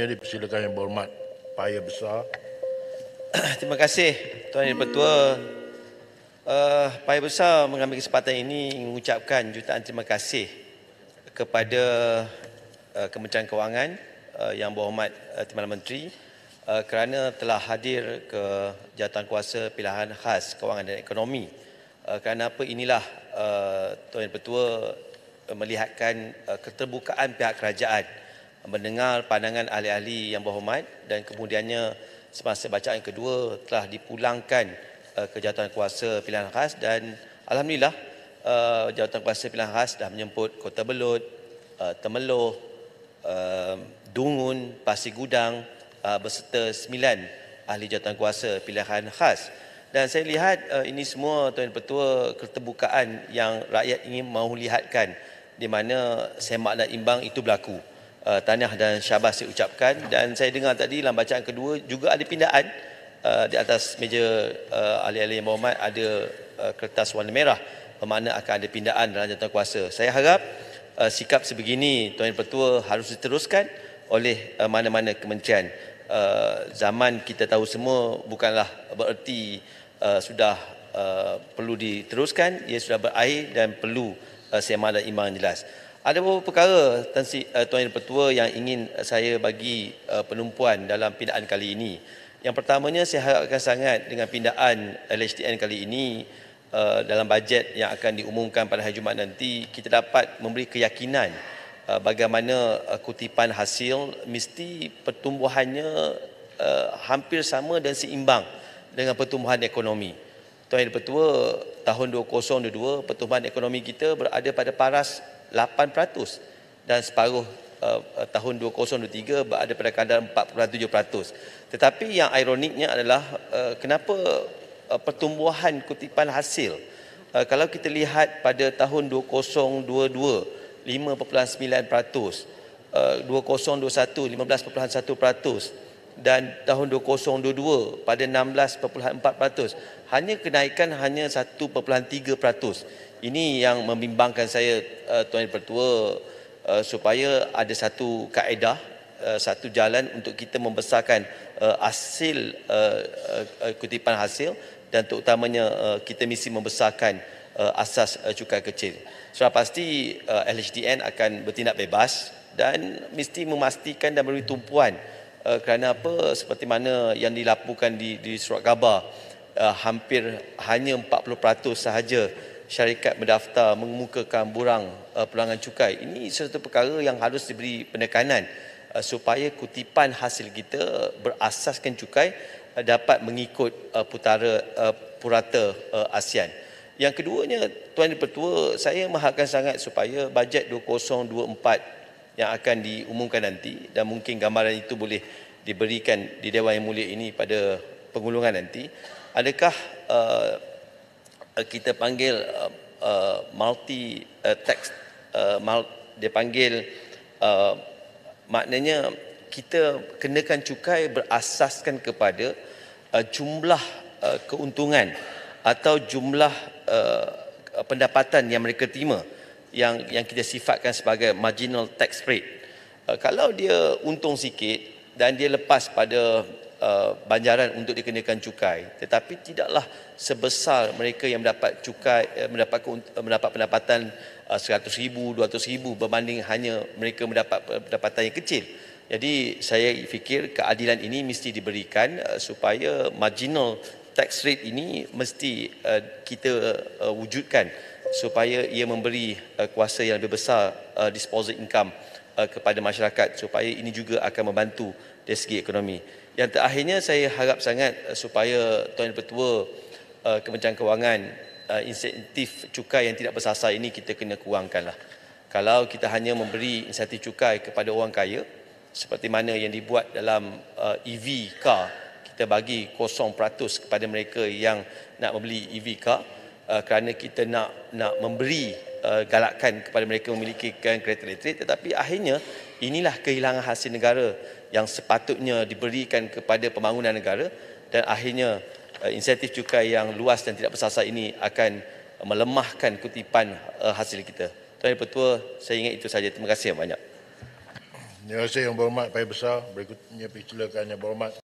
Ini dipersilakan yang berhormat Paya Besar. Terima kasih Tuan Yang Pertua. Uh, eh, Paya Besar mengambil kesempatan ini mengucapkan jutaan terima kasih kepada uh, Kementerian Kewangan uh, yang berhormat uh, Timbalan Menteri uh, kerana telah hadir ke jawatan kuasa pilihan khas kewangan dan ekonomi. Uh, kerana apa inilah uh, Tuan Yang Pertua melihatkan keterbukaan pihak kerajaan mendengar pandangan ahli-ahli yang berhormat dan kemudiannya semasa bacaan yang kedua telah dipulangkan uh, ke jawatan kuasa pilihan khas dan Alhamdulillah uh, jawatan kuasa pilihan khas dah menjemput Kota Belut, uh, Temeloh, uh, Dungun, Pasir Gudang uh, berserta sembilan ahli jawatan kuasa pilihan khas. Dan saya lihat uh, ini semua Tuan Pertua keterbukaan yang rakyat ingin mahu lihatkan di mana semak dan imbang itu berlaku uh, tahniah dan syabas saya ucapkan dan saya dengar tadi dalam bacaan kedua juga ada pindaan uh, di atas meja uh, ahli-ahli yang berhormat ada uh, kertas warna merah bermakna akan ada pindaan dalam jantan kuasa. Saya harap uh, sikap sebegini Tuan Yang Pertua harus diteruskan oleh uh, mana-mana kementerian. Uh, zaman kita tahu semua bukanlah bererti uh, sudah uh, perlu diteruskan, ia sudah berakhir dan perlu uh, semangat iman jelas. Ada beberapa perkara eh, Tuan Yang Pertua yang ingin eh, saya bagi eh, penumpuan dalam pindaan kali ini. Yang pertamanya saya harapkan sangat dengan pindaan LHTN kali ini dalam bajet yang akan diumumkan pada hari Jumaat nanti kita dapat memberi keyakinan bagaimana kutipan hasil mesti pertumbuhannya hampir sama dan seimbang dengan pertumbuhan ekonomi. Tuan Yang Pertua tahun 2022 pertumbuhan ekonomi kita berada pada paras 8% dan separuh uh, tahun 2023 berada pada kadar 4.7%. Tetapi yang ironiknya adalah uh, kenapa uh, pertumbuhan kutipan hasil uh, kalau kita lihat pada tahun 2022 5.9% Uh, 2021 15.1%, dan tahun 2022 pada 16.4%. Hanya kenaikan hanya 1.3%. Ini yang membimbangkan saya uh, Tuan Pertua uh, supaya ada satu kaedah eh, satu jalan untuk kita membesarkan uh, hasil uh, uh, kutipan hasil dan terutamanya uh, kita mesti membesarkan uh, asas uh, cukai kecil. Sudah pasti uh, LHDN akan bertindak bebas dan mesti memastikan dan memberi tumpuan Eh, kerana apa seperti mana yang dilaporkan di di surat khabar uh, hampir hanya 40% sahaja syarikat mendaftar mengemukakan burang uh, eh, pelanggan cukai ini satu perkara yang harus diberi penekanan uh, supaya kutipan hasil kita berasaskan cukai uh, dapat mengikut uh, putara uh, purata uh, ASEAN yang keduanya tuan dan pertua saya mengharapkan sangat supaya bajet 2024 yang akan diumumkan nanti dan mungkin gambaran itu boleh diberikan di Dewan Yang Mulia ini pada pengulungan nanti. Adakah uh, kita panggil uh, uh, multi uh, tax uh, dia panggil uh, maknanya kita kenakan cukai berasaskan kepada uh, jumlah uh, keuntungan atau jumlah uh, pendapatan yang mereka terima yang yang kita sifatkan sebagai marginal tax rate. Uh, kalau dia untung sikit dan dia lepas pada uh, banjaran untuk dikenakan cukai, tetapi tidaklah sebesar mereka yang mendapat cukai uh, mendapat uh, mendapat pendapatan uh, 100,000, ribu berbanding hanya mereka mendapat pendapatan yang kecil. Jadi saya fikir keadilan ini mesti diberikan uh, supaya marginal tax rate ini mesti uh, kita uh, wujudkan supaya ia memberi uh, kuasa yang lebih besar uh, disposable income uh, kepada masyarakat supaya ini juga akan membantu dari segi ekonomi. Yang terakhirnya saya harap sangat uh, supaya Tuan Yang Pertua uh, Kementerian Kewangan uh, insentif cukai yang tidak bersasar ini kita kena kurangkanlah. Kalau kita hanya memberi insentif cukai kepada orang kaya seperti mana yang dibuat dalam uh, EV car kita bagi 0% kepada mereka yang nak membeli EV car Uh, kerana kita nak nak memberi uh, galakan kepada mereka memiliki kereta elektrik tetapi akhirnya inilah kehilangan hasil negara yang sepatutnya diberikan kepada pembangunan negara dan akhirnya uh, insentif cukai yang luas dan tidak bersasar ini akan melemahkan kutipan uh, hasil kita. Tuan Pertua, saya ingat itu saja. Terima kasih banyak. Terima kasih yang berhormat Pai Besar. Berikutnya, pergi celakan yang berhormat.